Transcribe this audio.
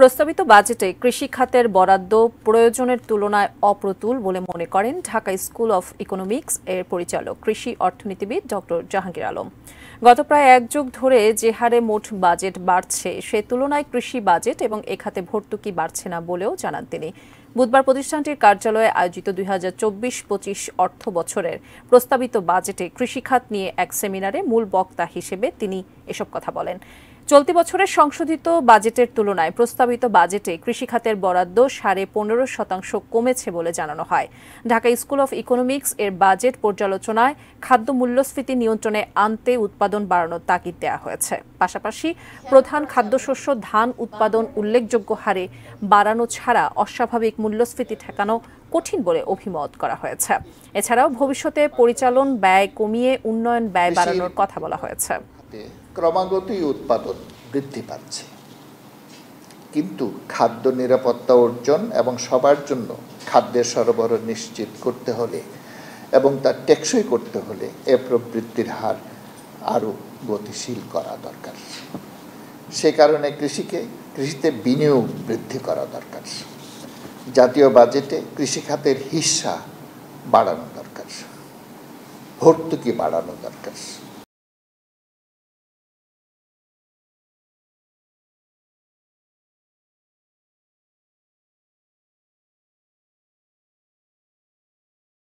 প্রস্তাবিত বাজেটে কৃষি খাতের বরাদ্দ প্রয়োজনের তুলনায় অপ্রতুল বলে মনে করেন ঢাকা স্কুল অফ ইকোনমিক্স এর পরিচালক কৃষি অর্থনীতিবিদ ডক্টর জাহাঙ্গীর আলম গত প্রায় এক যুগ ধরে যে হারে মোট বাজেট বাড়ছে সে তুলনায় কৃষি বাজেট এবং এ খাতে ভর্তুকি বাড়ছে না বলেও জানান তিনি বুধবার প্রতিষ্ঠানটির কার্যালয়ে আয়োজিত দুই হাজার চব্বিশ পঁচিশ অর্থ বছরের প্রস্তাবিত বাজেটে কৃষিখাত নিয়ে এক সেমিনারে মূল বক্তা হিসেবে তিনি এসব কথা বলেন চলতি বছরের সংশোধিত বাজেটের তুলনায় প্রস্তাবিত বাজেটে কৃষিখাতের বরাদ্দ সাড়ে পনেরো শতাংশ কমেছে বলে জানানো হয় ঢাকা স্কুল অব ইকোনমিক্স এর বাজেট পর্যালোচনায় খাদ্য মূল্যস্ফীতি নিয়ন্ত্রণে আনতে উৎপাদন বাড়ানোর তাগিদ দেওয়া হয়েছে পাশাপাশি প্রধান খাদ্যশস্য ধান উৎপাদন উল্লেখযোগ্য হারে বাড়ানো ছাড়া অস্বাভাবিক মূল্যস্ফীতি ঠেকানো কঠিন বলে অভিমত করা হয়েছে এছাড়াও ভবিষ্যতে পরিচালন ব্যয় কমিয়ে উন্নয়ন ব্যয় বাড়ানোর কথা বলা হয়েছে ক্রমাগতই উৎপাদন বৃদ্ধি পাচ্ছে কিন্তু খাদ্য নিরাপত্তা অর্জন এবং সবার জন্য খাদ্যের সরবরাহ নিশ্চিত করতে হলে এবং তার টেকসই করতে হলে এ প্রবৃত্তির হার আরও গতিশীল করা দরকার সে কারণে কৃষিকে কৃষিতে বিনিয়োগ বৃদ্ধি করা দরকার জাতীয় বাজেটে কৃষিখাতের হিসা বাড়ানো দরকার ভর্তুকি বাড়ানো দরকার